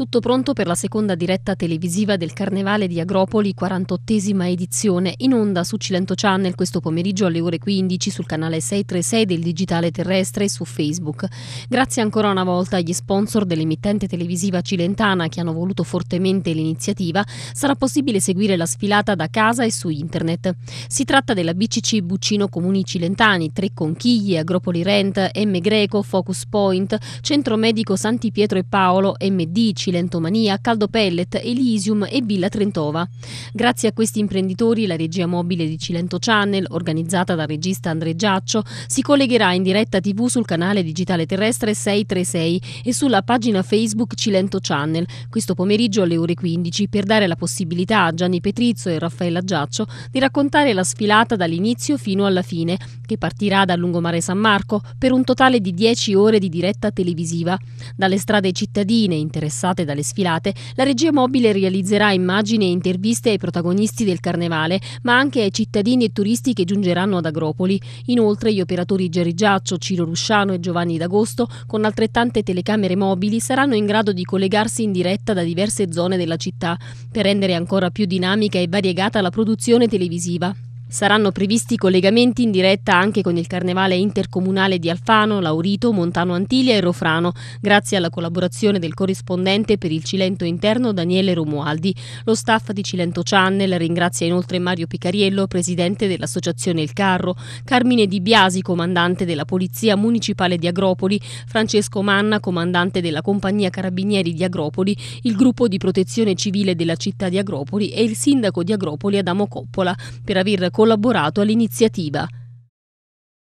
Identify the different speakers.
Speaker 1: tutto pronto per la seconda diretta televisiva del Carnevale di Agropoli, 48esima edizione, in onda su Cilento Channel questo pomeriggio alle ore 15 sul canale 636 del Digitale Terrestre e su Facebook. Grazie ancora una volta agli sponsor dell'emittente televisiva cilentana che hanno voluto fortemente l'iniziativa, sarà possibile seguire la sfilata da casa e su internet. Si tratta della BCC Buccino Comuni Cilentani, Tre Conchiglie, Agropoli Rent, M Greco, Focus Point, Centro Medico Santi Pietro e Paolo, MD, Cilentomania, Caldo Pellet, Elysium e Villa Trentova. Grazie a questi imprenditori la regia mobile di Cilento Channel, organizzata dal regista Andre Giaccio, si collegherà in diretta tv sul canale digitale terrestre 636 e sulla pagina Facebook Cilento Channel, questo pomeriggio alle ore 15, per dare la possibilità a Gianni Petrizzo e Raffaella Giaccio di raccontare la sfilata dall'inizio fino alla fine, che partirà dal lungomare San Marco per un totale di 10 ore di diretta televisiva. Dalle strade cittadine interessate scatenate dalle sfilate, la regia mobile realizzerà immagini e interviste ai protagonisti del carnevale, ma anche ai cittadini e turisti che giungeranno ad Agropoli. Inoltre gli operatori Geriggiaccio, Ciro Rusciano e Giovanni D'Agosto, con altrettante telecamere mobili, saranno in grado di collegarsi in diretta da diverse zone della città, per rendere ancora più dinamica e variegata la produzione televisiva. Saranno previsti collegamenti in diretta anche con il Carnevale intercomunale di Alfano, Laurito, Montano Antilia e Rofrano, grazie alla collaborazione del corrispondente per il Cilento interno Daniele Romualdi. Lo staff di Cilento Channel ringrazia inoltre Mario Picariello, presidente dell'associazione Il Carro, Carmine Di Biasi, comandante della Polizia Municipale di Agropoli, Francesco Manna, comandante della Compagnia Carabinieri di Agropoli, il gruppo di protezione civile della città di Agropoli e il sindaco di Agropoli Adamo Coppola per aver raccontato collaborato all'iniziativa.